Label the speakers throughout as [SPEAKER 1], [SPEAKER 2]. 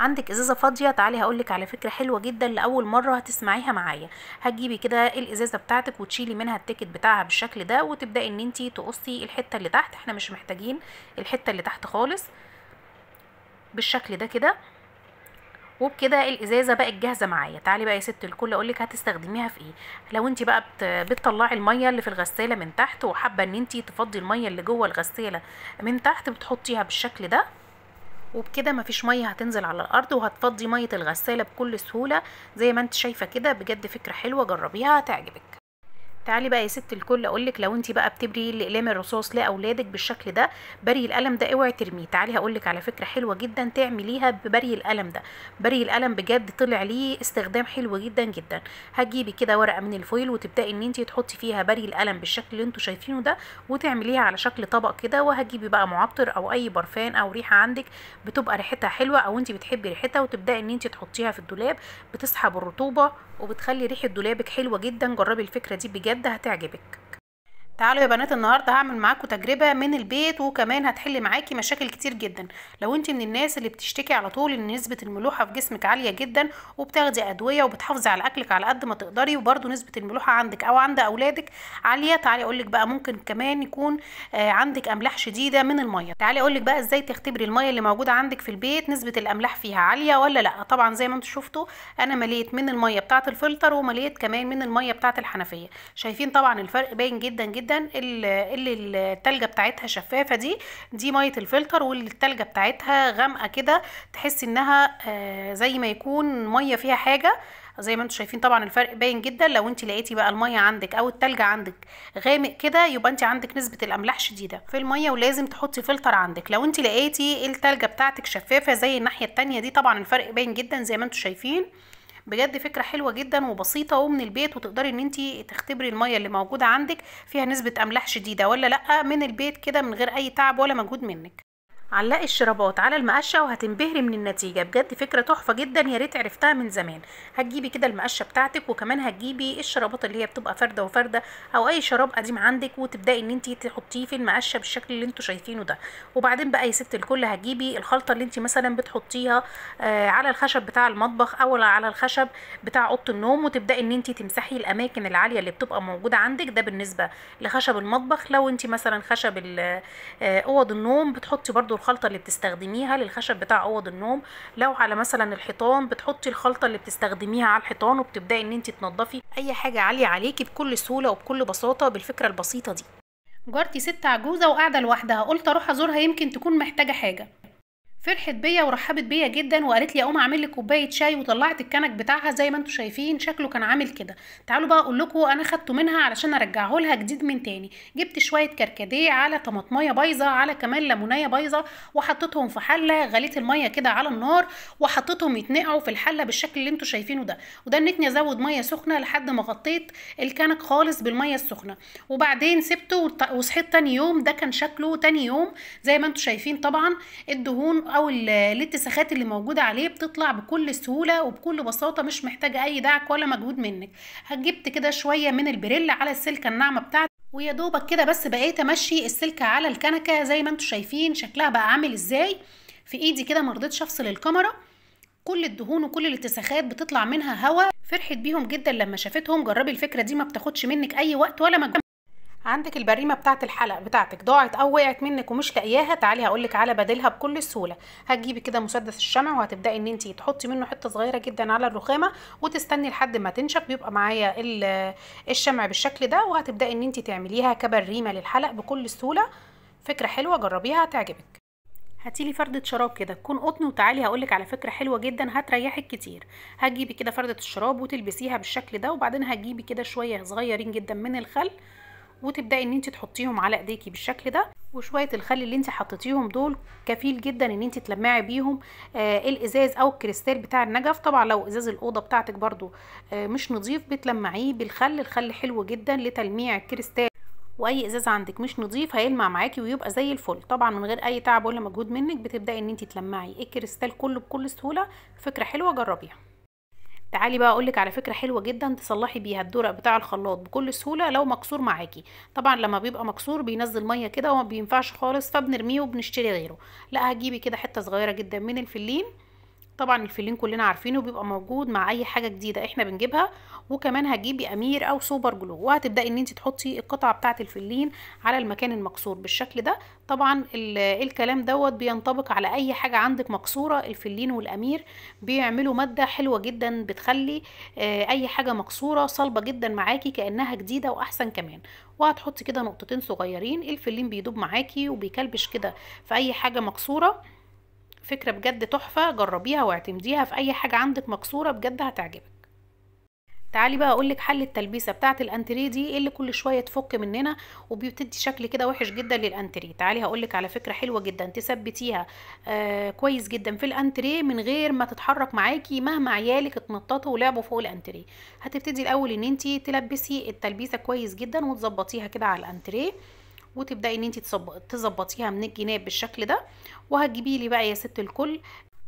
[SPEAKER 1] عندك ازازه فاضيه تعالي هقولك على فكره حلوه جدا لاول مره هتسمعيها معايا هتجيبي كده الازازه بتاعتك وتشيلي منها التيكت بتاعها بالشكل ده وتبداي ان انت تقصي الحته اللي تحت احنا مش محتاجين الحته اللي تحت خالص بالشكل ده كده وبكده الازازه بقت جاهزه معايا تعالي بقى يا ست الكل اقول لك هتستخدميها في ايه لو انت بقى بتطلعي الميه اللي في الغساله من تحت وحابه ان انت تفضي الميه اللي جوه الغساله من تحت بتحطيها بالشكل ده وبكده مفيش ميه هتنزل على الارض وهتفضي ميه الغساله بكل سهوله زي ما انت شايفه كده بجد فكره حلوه جربيها هتعجبك تعالي بقى يا ست الكل اقولك لو انت بقى بتبري الاقلام الرصاص لاولادك بالشكل ده بري القلم ده اوعي ترميه تعالي هقولك على فكره حلوه جدا تعمليها ببري القلم ده بري القلم بجد طلع ليه استخدام حلو جدا جدا هتجيبي كده ورقه من الفويل وتبداي ان انت تحطي فيها بري القلم بالشكل اللي انتم شايفينه ده وتعمليها على شكل طبق كده وهتجيبي بقى معطر او اي برفان او ريحه عندك بتبقى ريحتها حلوه او انت بتحبي ريحتها وتبداي ان انت تحطيها في الدولاب بتسحب الرطوبه وبتخلي ريحه دولابك حلوه جدا جربي الفكره دي بجد بجد هتعجبك تعالوا يا بنات النهارده هعمل معاكم تجربه من البيت وكمان هتحل معاكي مشاكل كتير جدا لو انت من الناس اللي بتشتكي على طول ان نسبه الملوحه في جسمك عاليه جدا وبتاخدي ادويه وبتحافظي على اكلك على قد ما تقدري وبرده نسبه الملوحه عندك او عند اولادك عاليه تعالي اقولك بقى ممكن كمان يكون آه، عندك املاح شديده من الميه تعالي اقولك بقى ازاي تختبري الميه اللي موجوده عندك في البيت نسبه الاملاح فيها عاليه ولا لا طبعا زي ما انتم شفتوا انا مليت من الميه بتاعه الفلتر ومليت كمان من الميه بتاعه الحنفيه شايفين طبعا الفرق باين جدا جدا جدا اللي التلجة بتاعتها شفافة دي دي مية الفلتر والتلجة بتاعتها غامقة كده تحس انها آه، زي ما يكون مية فيها حاجة زي ما انتم شايفين طبعا الفرق باين جدا لو انت لقيتي بقى الميه عندك او التلج عندك غامق كده يبقى انت عندك نسبه الاملاح شديده في الميه ولازم تحطي فلتر عندك لو انت لقيتي التلجه بتاعتك شفافه زي الناحيه التانية دي طبعا الفرق باين جدا زي ما انتم شايفين بجد فكره حلوه جدا وبسيطه ومن البيت وتقدري ان انت تختبري الميه اللي موجوده عندك فيها نسبه املاح شديده ولا لا من البيت كده من غير اي تعب ولا مجهود منك علقي الشرابات على المقشه وهتنبهري من النتيجه بجد فكره تحفه جدا يا ريت عرفتها من زمان هتجيبي كده المقشه بتاعتك وكمان هتجيبي الشرابات اللي هي بتبقى فرده وفرده او اي شراب قديم عندك وتبداي ان انت تحطيه في المقشه بالشكل اللي انتوا شايفينه ده وبعدين بقى يا ست الكل هتجيبي الخلطه اللي انت مثلا بتحطيها آه على الخشب بتاع المطبخ او على الخشب بتاع اوضه النوم وتبداي ان انت تمسحي الاماكن العاليه اللي بتبقى موجوده عندك ده بالنسبه لخشب المطبخ لو انت مثلا خشب آه، اوض النوم بتحطي برده برضو الخلطه اللي بتستخدميها للخشب بتاع اوض النوم لو على مثلا الحيطان بتحطي الخلطه اللي بتستخدميها على الحيطان وبتبداي ان انت تنضفي اي حاجه عاليه عليكي بكل سهوله وبكل بساطه بالفكره البسيطه دي جارتي ست عجوزه وقاعده لوحدها قلت اروح ازورها يمكن تكون محتاجه حاجه فرحت بيا ورحبت بيا جدا وقالت لي اقوم اعمل لك كوبايه شاي وطلعت الكنك بتاعها زي ما انتم شايفين شكله كان عامل كده تعالوا بقى اقول لكم انا خدته منها علشان ارجعه لها جديد من تاني جبت شويه كركديه على طماطميه بايظه على كمان ليمونيه بايظه وحطيتهم في حله غليت الميه كده على النار وحطيتهم يتنقعوا في الحله بالشكل اللي انتم شايفينه ده ودنيتني ازود ميه سخنه لحد ما غطيت الكنك خالص بالميه السخنه وبعدين سبته وصحيت تاني يوم ده كان شكله تاني يوم زي ما انتم شايفين طبعا الدهون او الاتساخات اللي موجوده عليه بتطلع بكل سهوله وبكل بساطه مش محتاجه اي دعك ولا مجهود منك هجبت كده شويه من البريل على السلكه الناعمه بتاعتي ويا دوبك كده بس بقيت امشي السلكه على الكنكه زي ما انتم شايفين شكلها بقى عامل ازاي في ايدي كده مرضتش افصل الكاميرا كل الدهون وكل الاتساخات بتطلع منها هوا فرحت بيهم جدا لما شافتهم جربي الفكره دي ما بتاخدش منك اي وقت ولا مجهود عندك البريمه بتاعت الحلق بتاعتك ضاعت او وقعت منك ومش لاقياها تعالي هقولك على بديلها بكل سهوله هتجيبي كده مسدس الشمع وهتبداي ان انتي تحطي منه حته صغيره جدا على الرخامه وتستني لحد ما تنشف بيبقى معايا الشمع بالشكل ده وهتبداي ان انتي تعمليها كبريمه للحلق بكل سهوله فكره حلوه جربيها هتعجبك هاتيلي فردة شراب كده تكون قطن وتعالي هقولك على فكرة حلوة جدا هتريحك كتير هتجيبي كده فردة الشراب وتلبسيها بالشكل ده وبعدين هتجيبي كده شوية صغيرين جدا من الخل وتبداي ان انت تحطيهم على ايديكي بالشكل ده وشويه الخل اللي انت حطيتيهم دول كفيل جدا ان انت تلمعي بيهم آه الازاز او الكريستال بتاع النجف طبعا لو ازاز الاوضه بتاعتك برده آه مش نظيف بتلمعيه بالخل الخل حلو جدا لتلميع الكريستال واي ازاز عندك مش نظيف هيلمع معاكي ويبقى زي الفل طبعا من غير اي تعب ولا مجهود منك بتبداي ان انت تلمعي الكريستال كله بكل سهوله فكره حلوه جربيها تعالي بقى اقولك على فكره حلوه جدا تصلحي بيها الدرق بتاع الخلاط بكل سهوله لو مكسور معاكي طبعا لما بيبقى مكسور بينزل ميه كده وما بينفعش خالص فبنرميه وبنشتري غيره لا هتجيبي كده حته صغيره جدا من الفلين طبعا الفيلين كلنا عارفينه بيبقى موجود مع اي حاجه جديده احنا بنجيبها وكمان هتجيبي امير او سوبر جلو وهتبداي ان انت تحطي القطعه بتاعه الفيلين على المكان المكسور بالشكل ده طبعا الكلام دوت بينطبق على اي حاجه عندك مكسوره الفيلين والامير بيعملوا ماده حلوه جدا بتخلي آه، اي حاجه مكسوره صلبه جدا معاكي كانها جديده واحسن كمان وهتحطي كده نقطتين صغيرين الفيلين بيدوب معاكي وبيكلبش كده في اي حاجه مكسوره فكرة بجد تحفة جربيها واعتمديها في أي حاجة عندك مكسورة بجد هتعجبك تعالي بقى اقولك حل التلبيسه بتاعه الانتريه دي إيه اللي كل شويه تفك مننا وبتدي شكل كده وحش جدا للانتريه تعالي هقولك على فكره حلوه جدا تثبتيها آه كويس جدا في الانتريه من غير ما تتحرك معاكي مهما عيالك اتنططوا ولعبوا فوق الانتريه هتبتدي الاول ان انت تلبسي التلبيسه كويس جدا وتظبطيها كده على الانتريه وتبداي ان انت تظبطيها من الجناب بالشكل ده وهتجيبي لي بقى يا ست الكل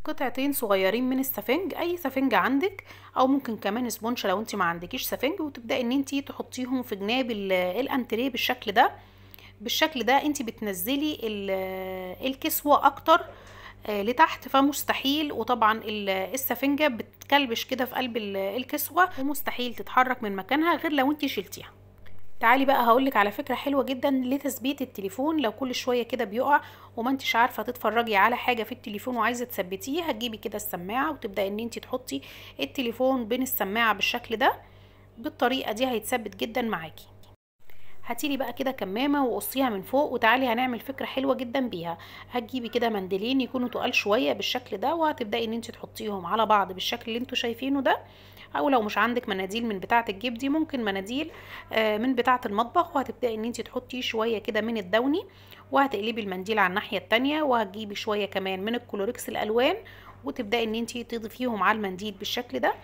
[SPEAKER 1] قطعتين صغيرين من السفنج اي سفنج عندك او ممكن كمان سبونش لو انت ما عندكيش سفنج وتبداي ان انت تحطيهم في جناب الانتريه بالشكل ده بالشكل ده انت بتنزلي الكسوه اكتر آه، لتحت فمستحيل وطبعا السفنجه بتكلبش كده في قلب الكسوه ومستحيل تتحرك من مكانها غير لو انت شلتيها تعالي بقى هقولك على فكرة حلوة جدا لتثبيت التليفون لو كل شوية كده بيقع وما انتش عارفة تتفرجي على حاجة في التليفون وعايزة تثبتيه هتجيبي كده السماعة وتبدأ ان انت تحطي التليفون بين السماعة بالشكل ده بالطريقة دي هيتثبت جدا معاكي هاتي لي بقى كده كمامه وقصيها من فوق وتعالي هنعمل فكره حلوه جدا بيها هتجيبي كده منديلين يكونوا تقال شويه بالشكل ده وهتبداي ان انت تحطيهم على بعض بالشكل اللي انتوا شايفينه ده او لو مش عندك مناديل من بتاعه الجيب دي ممكن مناديل آه، من بتاعه المطبخ وهتبداي ان انت تحطي شويه كده من الدوني وهتقلبي المنديل على الناحيه التانية وهتجيبي شويه كمان من الكلوركس الالوان وتبداي ان انت تضيفيهم على المنديل بالشكل ده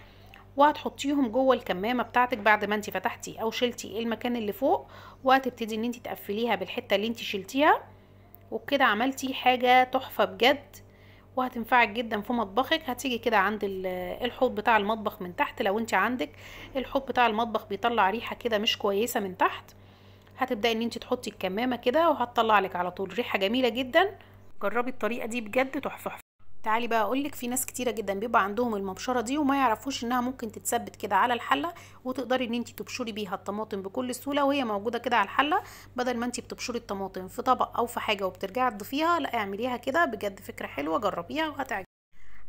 [SPEAKER 1] وهتحطيهم جوه الكمامه بتاعتك بعد ما انت فتحتي او شلتي إيه المكان اللي فوق وهتبتدي ان انت تقفليها بالحته اللي انت شلتيها وبكده عملتي حاجه تحفه بجد وهتنفعك جدا في مطبخك هتيجي كده عند الحوض بتاع المطبخ من تحت لو انت عندك الحوض بتاع المطبخ بيطلع ريحه كده مش كويسه من تحت هتبداي ان انت تحطي الكمامه كده وهتطلع لك على طول ريحه جميله جدا جربي الطريقه دي بجد تحفه تعالي بقى اقولك في ناس كتيره جدا بيبقى عندهم المبشره دي وما يعرفوش انها ممكن تتثبت كده على الحله وتقدري ان انت تبشري بيها الطماطم بكل سهوله وهي موجوده كده على الحله بدل ما انت بتبشري الطماطم في طبق او في حاجه وبترجعي تضيفيها لا اعمليها كده بجد فكره حلوه جربيها وهتعجبك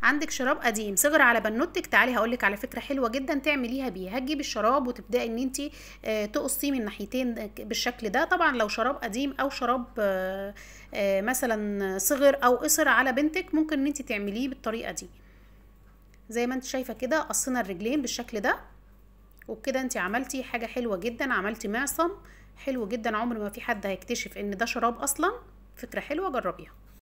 [SPEAKER 1] عندك شراب قديم صغر على بنوتك تعالي هقولك على فكره حلوه جدا تعمليها بيها هتجيبي الشراب وتبداي ان انت آه، تقصيه من ناحيتين آه، بالشكل ده طبعا لو شراب قديم او شراب آه، مثلا صغر او قصر على بنتك ممكن ان انت تعمليه بالطريقه دي زي ما انت شايفه كده قصينا الرجلين بالشكل ده وكده انت عملتي حاجه حلوه جدا عملتي معصم حلو جدا عمر ما في حد هيكتشف ان ده شراب اصلا فكره حلوه جربيها